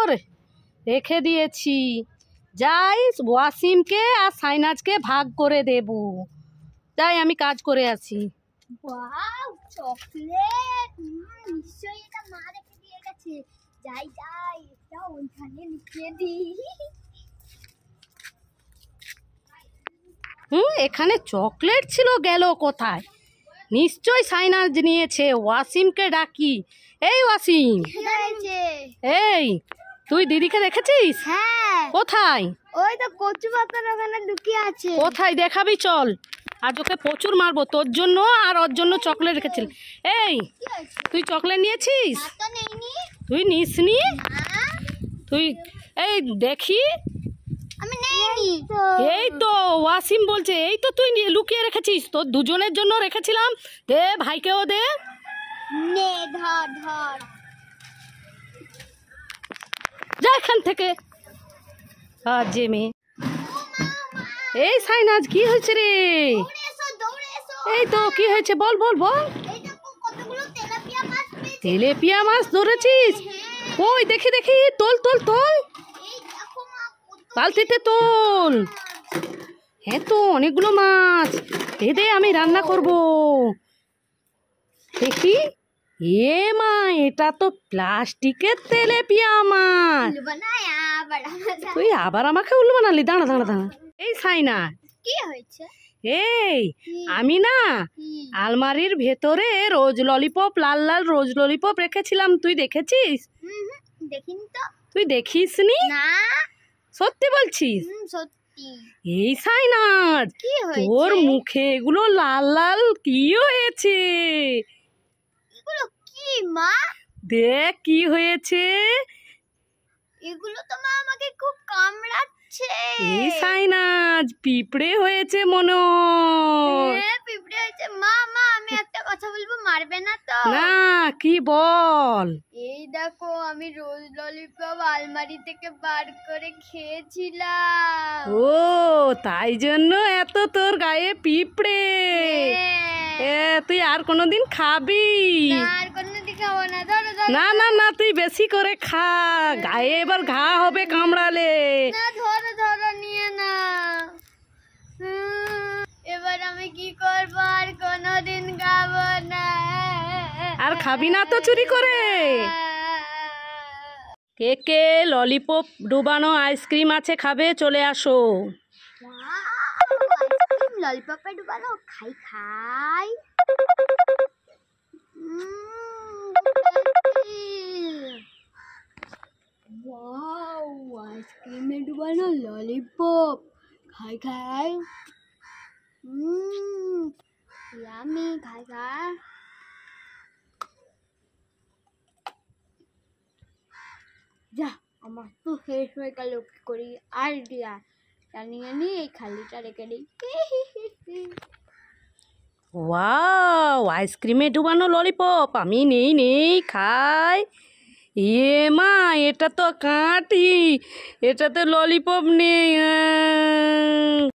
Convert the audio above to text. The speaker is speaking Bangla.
তোর রেখে দিয়েছি যাই ওয়াসিমকে আর সাইনাজকে ভাগ করে দেব তাই আমি কাজ করে আসি হুম এখানে চকলেট ছিল গেল কোথায় নিশ্চয় সাইনাজ নিয়েছে ওয়াসিমকে ডাকি এই ওয়াসিম এই তুই দিদিকে দেখেছিস হ্যাঁ কোথায় ওই তো কচু পাতার ওখানে লুকিয়ে আছে কোথায় দেখাবি চল আজ ওকে প্রচুর মারবো তোর জন্য আর ওর জন্য চকলেট রেখেছিল এই তুই চকলেট নিয়েছিস তুই নিস নি তুই এই দেখি এই তো ওয়াসিম বলছে এই তো তুই লুকিয়ে রেখেছিস তোর দুজনের জন্য রেখেছিলাম দে ভাইকেও দে নে ধর ধর এখান থেকে আর যে মেয়ে এই সাইনাজ কি হয়েছে রে এই তো কি হয়েছে বল বল বল তেলেপিয়া মাছ ধরেছিস ওই দেখি দেখি তোল তোল তোল বালতিতে তোল হ্যাঁ তো অনেকগুলো মাছ দে আমি রান্না করব দেখি এ মা এটা তো প্লাস্টিকের তেলেপিয়া মা তুই আবার আমাকে উল্লু বানালি দাঁড়া দাঁড়া দাঁড়া এই সাইনা কি হয়েছে এই আমি না আলমারির ভেতরে রোজ ললিপপ লাল লাল রোজ ললিপপ রেখেছিলাম তুই দেখেছিস তুই দেখিস নি সত্যি বলছিস এই সাইনাজ তোর মুখে এগুলো লাল লাল কি হয়েছে মা দেখ কি হয়েছে এগুলো তো মা আমাকে খুব কামড়াচ্ছে এই সাইনাজ পিঁপড়ে হয়েছে মনো হ্যাঁ, পিঁপড়ে হয়েছে মা মা আমি একটা কথা বলবো মারবে না তো না কি বল এই দেখো আমি রোজ ললিপপ আলমারি থেকে বার করে খেয়েছিলাম ও তাই জন্য এত তোর গায়ে পিঁপড়ে হ্যাঁ। এ তুই আর কোনোদিন খাবি আর না না না তুই বেশি করে খা গায়ে এবার ঘা হবে কামড়ালে না এবার আমি কি না আর খাবি না তো চুরি করে কেকে ললিপপ ডুবানো আইসক্রিম আছে খাবে চলে আসো ললিপপে ডুবানো খাই খাই বানা ললিপপ খাই খাই ইয়ামি খাই খাই যা আমার তো শেষ হয়ে গেল কি করি আর দিয়া জানি জানি এই খালিটা রেখে দিই ওয়াও আইসক্রিমে ডুবানো ললিপপ আমি নেই নেই খাই ये माँ ये तो काटी ये तो ललिपप नहीं